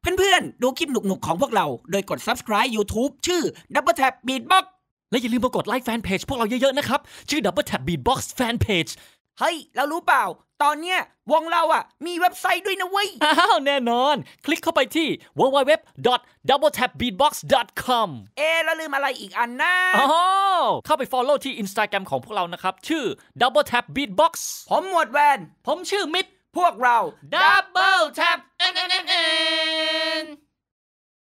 เพื่อนๆ ดูคลิปหนุกๆของพวกเรา โดยกด subscribe YouTube ชื่อ Double Tap Beatbox และอย่าลืมมากดไลค์แฟนเพจพวกเราเยอะๆนะครับ ชื่อ Double Tap Beatbox Fan Page เฮ้ยเรารู้เปล่า ตอนเนี้ยวงเราอ่ะมีเว็บไซต์ด้วยนะเว้ยอ้าวแน่นอน คลิกเข้าไปที่ www.doubletapbeatbox.com เอ๊ะเราลืมอะไรอีกอันนะอ๋อเข้าไป follow ที่ Instagram ของพวกเรานะครับ ชื่อ Double Tap Beatbox ผมหมวดแวนผมชื่อมิดพวกเรา Double Tap